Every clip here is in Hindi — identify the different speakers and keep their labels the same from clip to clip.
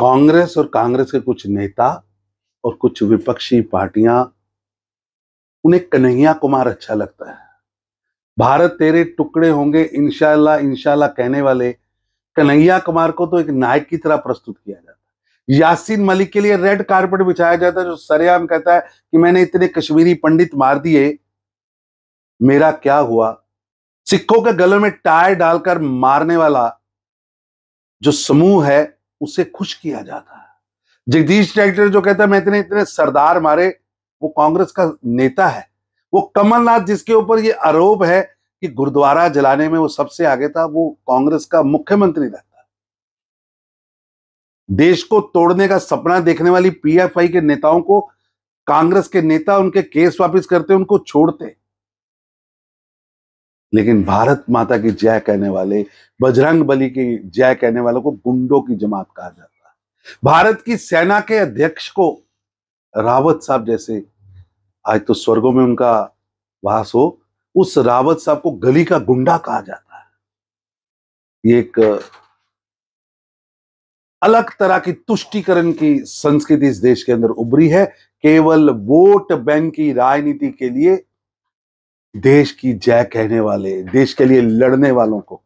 Speaker 1: कांग्रेस और कांग्रेस के कुछ नेता और कुछ विपक्षी पार्टियां उन्हें कन्हैया कुमार अच्छा लगता है भारत तेरे टुकड़े होंगे इनशाला इनशाला कहने वाले कन्हैया कुमार को तो एक नायक की तरह प्रस्तुत किया जाता है यासीन मलिक के लिए रेड कार्पेट बिछाया जाता है जो सरेआम कहता है कि मैंने इतने कश्मीरी पंडित मार दिए मेरा क्या हुआ सिखों के गले में टायर डालकर मारने वाला जो समूह है उसे खुश किया जाता है जगदीश ट्रैक्टर जो कहता है मैं इतने इतने सरदार मारे वो कांग्रेस का नेता है वो कमलनाथ जिसके ऊपर ये आरोप है कि गुरुद्वारा जलाने में वो सबसे आगे था वो कांग्रेस का मुख्यमंत्री रहता देश को तोड़ने का सपना देखने वाली पीएफआई के नेताओं को कांग्रेस के नेता उनके केस वापस करते उनको छोड़ते लेकिन भारत माता की जय कहने वाले बजरंग बली की जय कहने वालों को गुंडों की जमात कहा जाता है भारत की सेना के अध्यक्ष को रावत साहब जैसे आज तो स्वर्गों में उनका वास हो उस रावत साहब को गली का गुंडा कहा जाता है ये एक अलग तरह की तुष्टिकरण की संस्कृति इस देश के अंदर उभरी है केवल वोट बैंक की राजनीति के लिए देश की जय कहने वाले देश के लिए लड़ने वालों को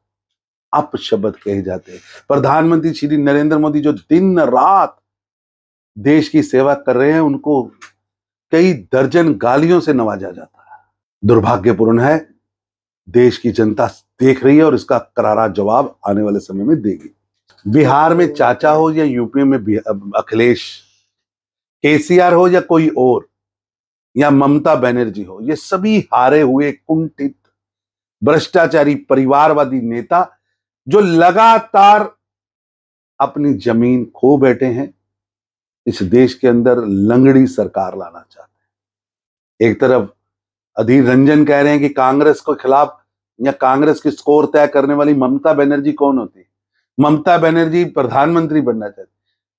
Speaker 1: अपशब्द कहे जाते हैं प्रधानमंत्री श्री नरेंद्र मोदी जो दिन रात देश की सेवा कर रहे हैं उनको कई दर्जन गालियों से नवाजा जाता है दुर्भाग्यपूर्ण है देश की जनता देख रही है और इसका करारा जवाब आने वाले समय में देगी बिहार में चाचा हो या यूपी में अखिलेश केसीआर हो या कोई और या ममता बनर्जी हो ये सभी हारे हुए कुंठित भ्रष्टाचारी परिवारवादी नेता जो लगातार अपनी जमीन खो बैठे हैं इस देश के अंदर लंगड़ी सरकार लाना चाहते हैं एक तरफ अधीर रंजन कह रहे हैं कि कांग्रेस के खिलाफ या कांग्रेस की स्कोर तय करने वाली ममता बनर्जी कौन होती है ममता बनर्जी प्रधानमंत्री बनना चाहती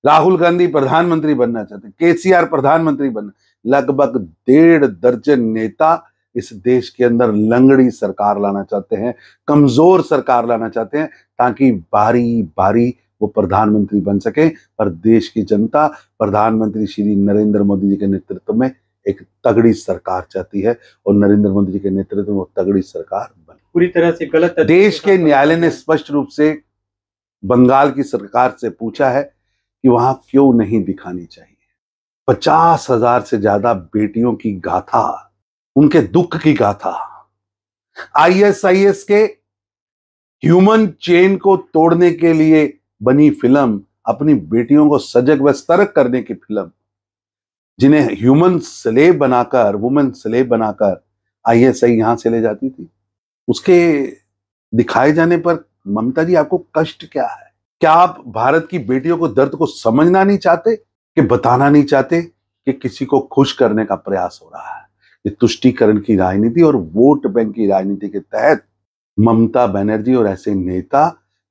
Speaker 1: राहुल गांधी प्रधानमंत्री बनना चाहते केसीआर प्रधानमंत्री बनना लगभग डेढ़ दर्जन नेता इस देश के अंदर लंगड़ी सरकार लाना चाहते हैं कमजोर सरकार लाना चाहते हैं ताकि बारी बारी वो प्रधानमंत्री बन सके पर देश की जनता प्रधानमंत्री श्री नरेंद्र मोदी जी के नेतृत्व में एक तगड़ी सरकार चाहती है और नरेंद्र मोदी जी के नेतृत्व में वो तगड़ी सरकार बने पूरी तरह से गलत देश के न्यायालय ने स्पष्ट रूप से बंगाल की सरकार से पूछा है कि वहां क्यों नहीं दिखानी चाहिए पचास हजार से ज्यादा बेटियों की गाथा उनके दुख की गाथा आईएसआईएस के ह्यूमन चेन को तोड़ने के लिए बनी फिल्म अपनी बेटियों को सजग व सतर्क करने की फिल्म जिन्हें ह्यूमन स्लेब बनाकर वुमेन स्लेब बनाकर आईएसआई यहां से ले जाती थी उसके दिखाए जाने पर ममता जी आपको कष्ट क्या है क्या आप भारत की बेटियों को दर्द को समझना नहीं चाहते कि बताना नहीं चाहते कि किसी को खुश करने का प्रयास हो रहा है ये तुष्टिकरण की राजनीति और वोट बैंक की राजनीति के तहत ममता बनर्जी और ऐसे नेता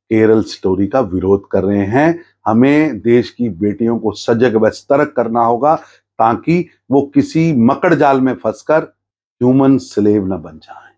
Speaker 1: केरल स्टोरी का विरोध कर रहे हैं हमें देश की बेटियों को सजग व सतर्क करना होगा ताकि वो किसी मकड़ जाल में फंसकर ह्यूमन स्लेव न बन जाए